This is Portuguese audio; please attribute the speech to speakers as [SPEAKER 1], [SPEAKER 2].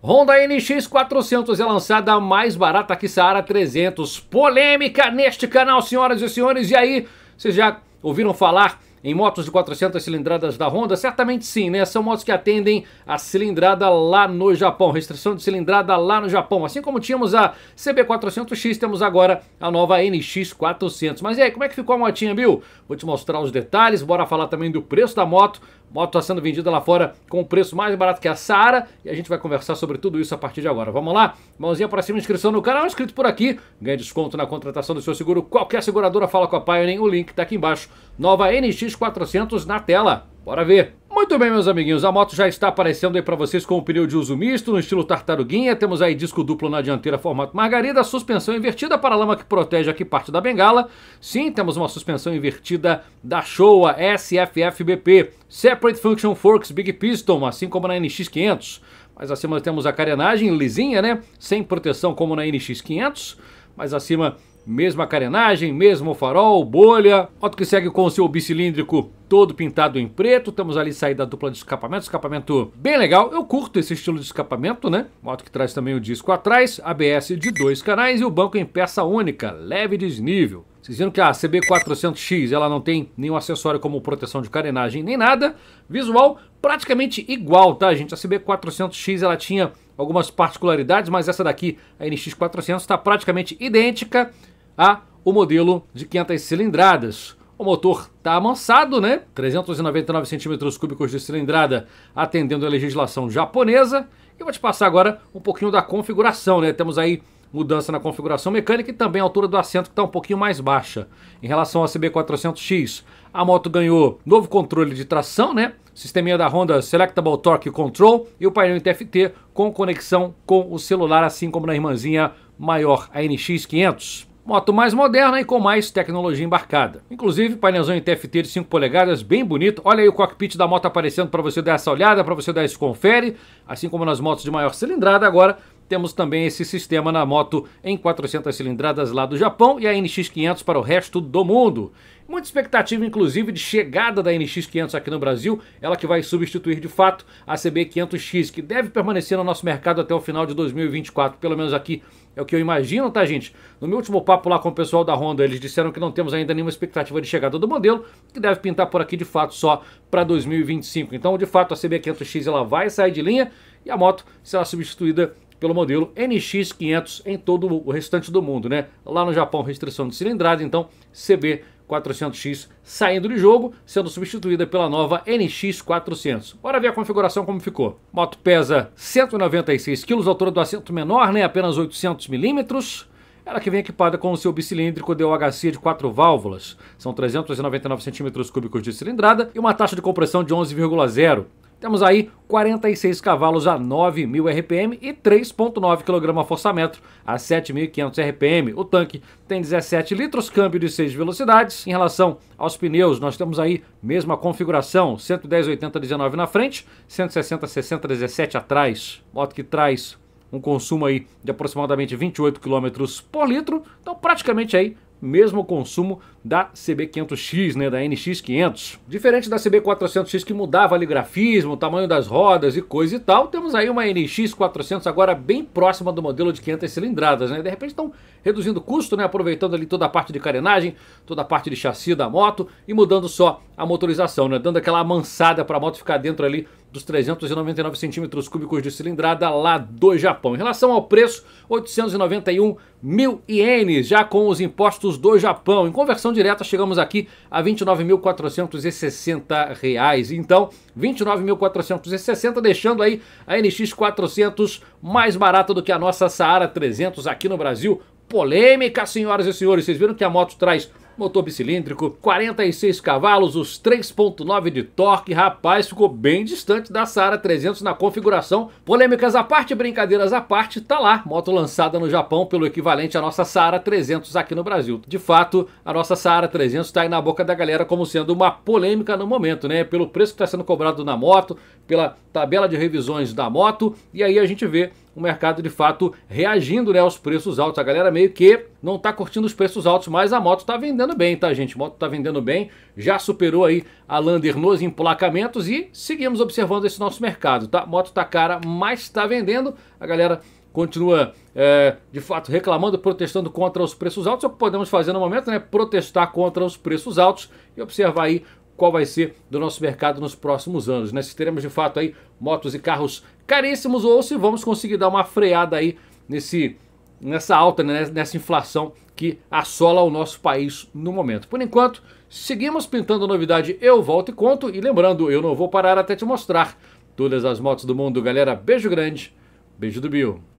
[SPEAKER 1] Honda NX400 é lançada mais barata que Saara 300. Polêmica neste canal, senhoras e senhores. E aí, vocês já ouviram falar em motos de 400 cilindradas da Honda? Certamente sim, né? São motos que atendem a cilindrada lá no Japão, restrição de cilindrada lá no Japão. Assim como tínhamos a CB400X, temos agora a nova NX400. Mas e aí, como é que ficou a motinha, Bill? Vou te mostrar os detalhes, bora falar também do preço da moto. Moto está sendo vendida lá fora com o preço mais barato que a Saara e a gente vai conversar sobre tudo isso a partir de agora. Vamos lá? Mãozinha para cima, inscrição no canal, inscrito por aqui, ganha desconto na contratação do seu seguro. Qualquer seguradora fala com a Pioneer, o link está aqui embaixo nova NX400 na tela. Bora ver! Muito bem, meus amiguinhos, a moto já está aparecendo aí para vocês com o pneu de uso misto, no estilo tartaruguinha, temos aí disco duplo na dianteira, formato margarida, suspensão invertida, para lama que protege aqui parte da bengala, sim, temos uma suspensão invertida da Showa SFFBP, Separate Function Forks Big Piston, assim como na NX500, mas acima temos a carenagem lisinha, né, sem proteção como na NX500, mais acima mesma carenagem, mesmo farol, bolha. Moto que segue com o seu bicilíndrico todo pintado em preto. Temos ali saída dupla de escapamento, escapamento bem legal. Eu curto esse estilo de escapamento, né? Moto que traz também o disco atrás, ABS de dois canais e o banco em peça única, leve desnível. Vocês viram que a CB400X ela não tem nenhum acessório como proteção de carenagem nem nada. Visual praticamente igual, tá gente? A CB400X ela tinha algumas particularidades, mas essa daqui, a NX400, está praticamente idêntica a o modelo de 500 cilindradas. O motor está amansado, né? 399 centímetros cúbicos de cilindrada, atendendo a legislação japonesa. E vou te passar agora um pouquinho da configuração, né? Temos aí mudança na configuração mecânica e também a altura do assento que está um pouquinho mais baixa. Em relação ao CB400X, a moto ganhou novo controle de tração, né? Sisteminha da Honda Selectable Torque Control e o painel em TFT com conexão com o celular, assim como na irmãzinha maior, a NX500. Moto mais moderna e com mais tecnologia embarcada. Inclusive, painelzão em TFT de 5 polegadas, bem bonito. Olha aí o cockpit da moto aparecendo para você dar essa olhada, para você dar esse confere. Assim como nas motos de maior cilindrada, agora temos também esse sistema na moto em 400 cilindradas lá do Japão e a NX500 para o resto do mundo. Muita expectativa, inclusive, de chegada da NX500 aqui no Brasil, ela que vai substituir de fato a CB500X, que deve permanecer no nosso mercado até o final de 2024, pelo menos aqui é o que eu imagino, tá, gente? No meu último papo lá com o pessoal da Honda, eles disseram que não temos ainda nenhuma expectativa de chegada do modelo, que deve pintar por aqui de fato só para 2025. Então, de fato, a CB500X ela vai sair de linha e a moto será substituída pelo modelo NX500 em todo o restante do mundo, né? Lá no Japão, restrição de cilindrada, então CB400X saindo de jogo, sendo substituída pela nova NX400. Bora ver a configuração como ficou. moto pesa 196 kg, altura do assento menor, né? Apenas 800 milímetros. Ela que vem equipada com o seu bicilíndrico DOHC de 4 válvulas. São 399 cm cúbicos de cilindrada e uma taxa de compressão de 11,0. Temos aí 46 cavalos a 9.000 RPM e 3.9 kgfm a 7.500 RPM. O tanque tem 17 litros, câmbio de 6 velocidades. Em relação aos pneus, nós temos aí mesma configuração, 110-80-19 na frente, 160-60-17 atrás. Moto que traz um consumo aí de aproximadamente 28 km por litro, então praticamente aí mesmo consumo da CB500X, né, da NX500. Diferente da CB400X que mudava ali grafismo, o tamanho das rodas e coisa e tal, temos aí uma NX400 agora bem próxima do modelo de 500 cilindradas, né? De repente estão reduzindo o custo, né, aproveitando ali toda a parte de carenagem, toda a parte de chassi da moto e mudando só a motorização, né, dando aquela amansada para a moto ficar dentro ali dos 399 centímetros cúbicos de cilindrada lá do Japão. Em relação ao preço, 891 mil ienes, já com os impostos do Japão. Em conversão direta, chegamos aqui a R$ 29.460. Então, R$ 29.460, deixando aí a NX 400 mais barata do que a nossa Saara 300 aqui no Brasil. Polêmica, senhoras e senhores. Vocês viram que a moto traz motor bicilíndrico, 46 cavalos, os 3.9 de torque, rapaz, ficou bem distante da Sara 300 na configuração. Polêmicas à parte, brincadeiras à parte, tá lá, moto lançada no Japão pelo equivalente à nossa Sara 300 aqui no Brasil. De fato, a nossa Sara 300 tá aí na boca da galera como sendo uma polêmica no momento, né? Pelo preço que está sendo cobrado na moto, pela tabela de revisões da moto, e aí a gente vê o mercado de fato reagindo né, aos preços altos. A galera meio que não está curtindo os preços altos, mas a moto está vendendo bem, tá, gente? A moto está vendendo bem, já superou aí a Lander nos emplacamentos e seguimos observando esse nosso mercado, tá? A moto está cara, mas está vendendo. A galera continua é, de fato reclamando, protestando contra os preços altos. É o que podemos fazer no momento, né? Protestar contra os preços altos e observar aí qual vai ser do nosso mercado nos próximos anos, né? Se teremos de fato aí motos e carros caríssimos ou se vamos conseguir dar uma freada aí nesse nessa alta, né? nessa inflação que assola o nosso país no momento. Por enquanto, seguimos pintando novidade, eu volto e conto. E lembrando, eu não vou parar até te mostrar todas as motos do mundo, galera. Beijo grande, beijo do Bill.